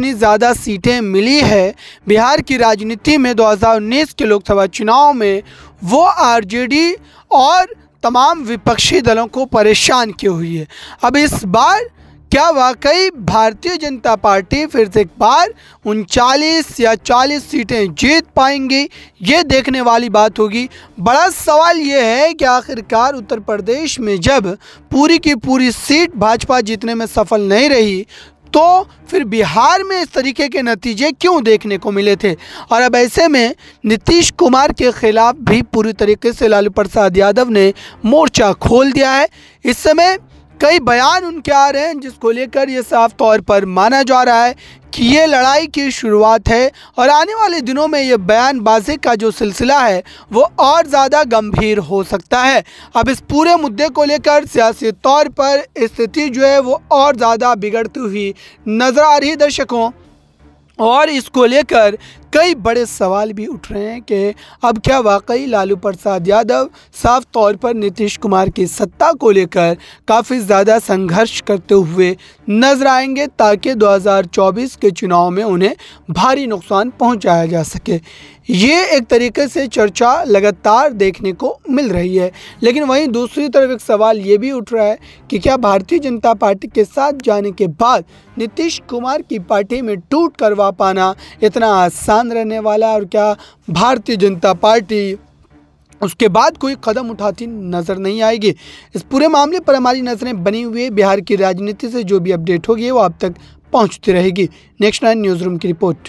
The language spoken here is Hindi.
इतनी ज़्यादा सीटें मिली है बिहार की राजनीति में 2019 के लोकसभा चुनाव में वो आरजेडी और तमाम विपक्षी दलों को परेशान की हुई है अब इस बार क्या वाकई भारतीय जनता पार्टी फिर से एक बार उनचालीस या 40 सीटें जीत पाएंगी ये देखने वाली बात होगी बड़ा सवाल ये है कि आखिरकार उत्तर प्रदेश में जब पूरी की पूरी सीट भाजपा जीतने में सफल नहीं रही तो फिर बिहार में इस तरीके के नतीजे क्यों देखने को मिले थे और अब ऐसे में नीतीश कुमार के खिलाफ भी पूरी तरीके से लालू प्रसाद यादव ने मोर्चा खोल दिया है इस समय कई बयान उनके आ रहे हैं जिसको लेकर ये साफ तौर पर माना जा रहा है कि ये लड़ाई की शुरुआत है और आने वाले दिनों में ये बयानबाजी का जो सिलसिला है वो और ज़्यादा गंभीर हो सकता है अब इस पूरे मुद्दे को लेकर सियासी तौर पर स्थिति जो है वो और ज़्यादा बिगड़ती हुई नज़र आ रही दर्शकों और इसको लेकर कई बड़े सवाल भी उठ रहे हैं कि अब क्या वाकई लालू प्रसाद यादव साफ तौर पर नीतीश कुमार की सत्ता को लेकर काफ़ी ज़्यादा संघर्ष करते हुए नजर आएंगे ताकि 2024 के चुनाव में उन्हें भारी नुकसान पहुंचाया जा सके ये एक तरीके से चर्चा लगातार देखने को मिल रही है लेकिन वहीं दूसरी तरफ एक सवाल ये भी उठ रहा है कि क्या भारतीय जनता पार्टी के साथ जाने के बाद नीतीश कुमार की पार्टी में टूट करवा पाना इतना आसान परेशान रहने वाला है और क्या भारतीय जनता पार्टी उसके बाद कोई कदम उठाती नज़र नहीं आएगी इस पूरे मामले पर हमारी नज़रें बनी हुई है बिहार की राजनीति से जो भी अपडेट होगी वो अब तक पहुंचती रहेगी नेक्स्ट नाइन न्यूज़ रूम की रिपोर्ट